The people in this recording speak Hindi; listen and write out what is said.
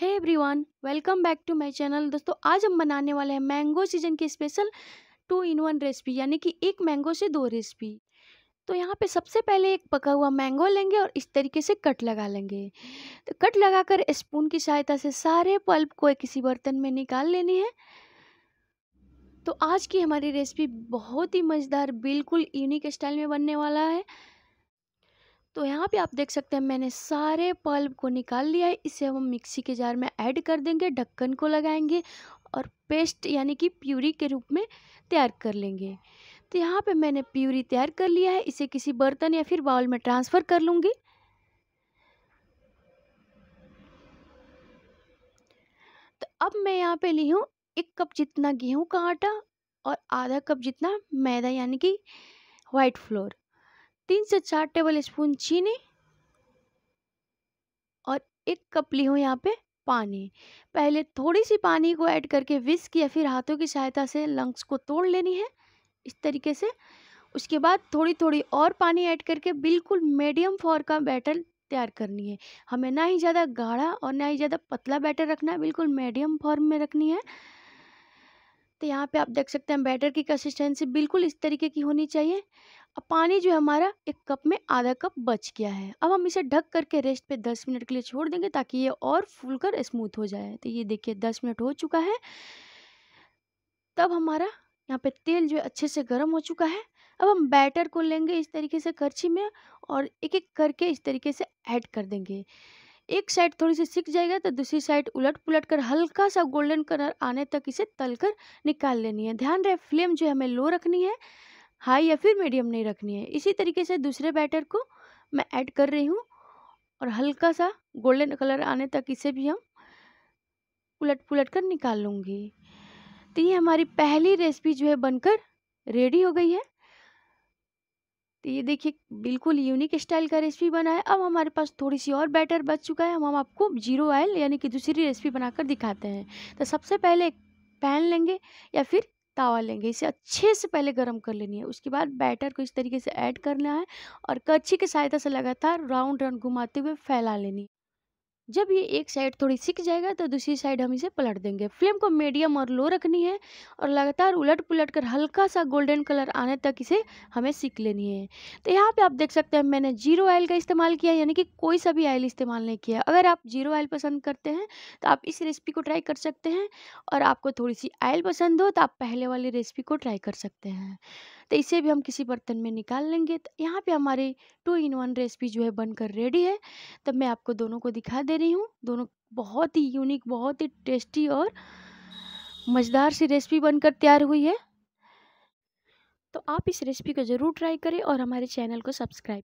है everyone welcome back to my channel दोस्तों आज हम बनाने वाले हैं मैंगो सीजन की special two in one recipe यानी कि एक मैंगो से दो रेसिपी तो यहाँ पे सबसे पहले एक पका हुआ मैंगो लेंगे और इस तरीके से कट लगा लेंगे तो कट लगाकर स्पून की सहायता से सारे पल्प को किसी बर्तन में निकाल लेने हैं तो आज की हमारी रेसिपी बहुत ही मज़ेदार बिल्कुल यूनिक स्टाइल में बनने वाला है तो यहाँ पे आप देख सकते हैं मैंने सारे पल्ब को निकाल लिया है इसे हम मिक्सी के जार में ऐड कर देंगे ढक्कन को लगाएंगे और पेस्ट यानी कि प्यूरी के रूप में तैयार कर लेंगे तो यहाँ पे मैंने प्यूरी तैयार कर लिया है इसे किसी बर्तन या फिर बाउल में ट्रांसफ़र कर लूँगी तो अब मैं यहाँ पे ली हूँ एक कप जितना गेहूँ का आटा और आधा कप जितना मैदा यानी कि वाइट फ्लोर तीन से चार टेबल स्पून चीनी और एक कप ली हूँ यहाँ पे पानी पहले थोड़ी सी पानी को ऐड करके विस्क या फिर हाथों की सहायता से लंग्स को तोड़ लेनी है इस तरीके से उसके बाद थोड़ी थोड़ी और पानी ऐड करके बिल्कुल मीडियम फॉर का बैटर तैयार करनी है हमें ना ही ज़्यादा गाढ़ा और ना ही ज़्यादा पतला बैटर रखना है बिल्कुल मीडियम फॉर्म में रखनी है तो यहाँ पे आप देख सकते हैं बैटर की कंसिस्टेंसी बिल्कुल इस तरीके की होनी चाहिए अब पानी जो है हमारा एक कप में आधा कप बच गया है अब हम इसे ढक करके रेस्ट पे दस मिनट के लिए छोड़ देंगे ताकि ये और फूल कर स्मूथ हो जाए तो ये देखिए दस मिनट हो चुका है तब हमारा यहाँ पे तेल जो है अच्छे से गर्म हो चुका है अब हम बैटर को लेंगे इस तरीके से करछी में और एक एक करके इस तरीके से ऐड कर देंगे एक साइड थोड़ी सी सीख जाएगा तो दूसरी साइड उलट पुलट कर हल्का सा गोल्डन कलर आने तक इसे तल कर निकाल लेनी है ध्यान रहे फ्लेम जो है हमें लो रखनी है हाई या फिर मीडियम नहीं रखनी है इसी तरीके से दूसरे बैटर को मैं ऐड कर रही हूँ और हल्का सा गोल्डन कलर आने तक इसे भी हम उलट पुलट कर निकाल लूँगी तो ये हमारी पहली रेसिपी जो है बनकर रेडी हो गई है तो ये देखिए बिल्कुल यूनिक स्टाइल का रेसिपी बना है अब हमारे पास थोड़ी सी और बैटर बच चुका है हम हम आपको जीरो ऑयल यानी कि दूसरी रेसिपी बनाकर दिखाते हैं तो सबसे पहले एक पैन लेंगे या फिर तावा लेंगे इसे अच्छे से पहले गर्म कर लेनी है उसके बाद बैटर को इस तरीके से ऐड करना है और कच्ची की सहायता से लगातार राउंड राउंड घुमाते हुए फैला लेनी है जब ये एक साइड थोड़ी सिक जाएगा तो दूसरी साइड हम इसे पलट देंगे फ्लेम को मीडियम और लो रखनी है और लगातार उलट पुलट कर हल्का सा गोल्डन कलर आने तक इसे हमें सिक लेनी है तो यहाँ पे आप देख सकते हैं मैंने जीरो ऑयल का इस्तेमाल किया यानी कि कोई सा भी ऑयल इस्तेमाल नहीं किया अगर आप जीरो ऑयल पसंद करते हैं तो आप इस रेसिपी को ट्राई कर सकते हैं और आपको थोड़ी सी ऑयल पसंद हो तो आप पहले वाली रेसिपी को ट्राई कर सकते हैं तो इसे भी हम किसी बर्तन में निकाल लेंगे तो यहाँ पे हमारी टू इन वन रेसिपी जो है बनकर रेडी है तब मैं आपको दोनों को दिखा दे रही हूँ दोनों बहुत ही यूनिक बहुत ही टेस्टी और मज़ेदार सी रेसिपी बनकर तैयार हुई है तो आप इस रेसिपी को ज़रूर ट्राई करें और हमारे चैनल को सब्सक्राइब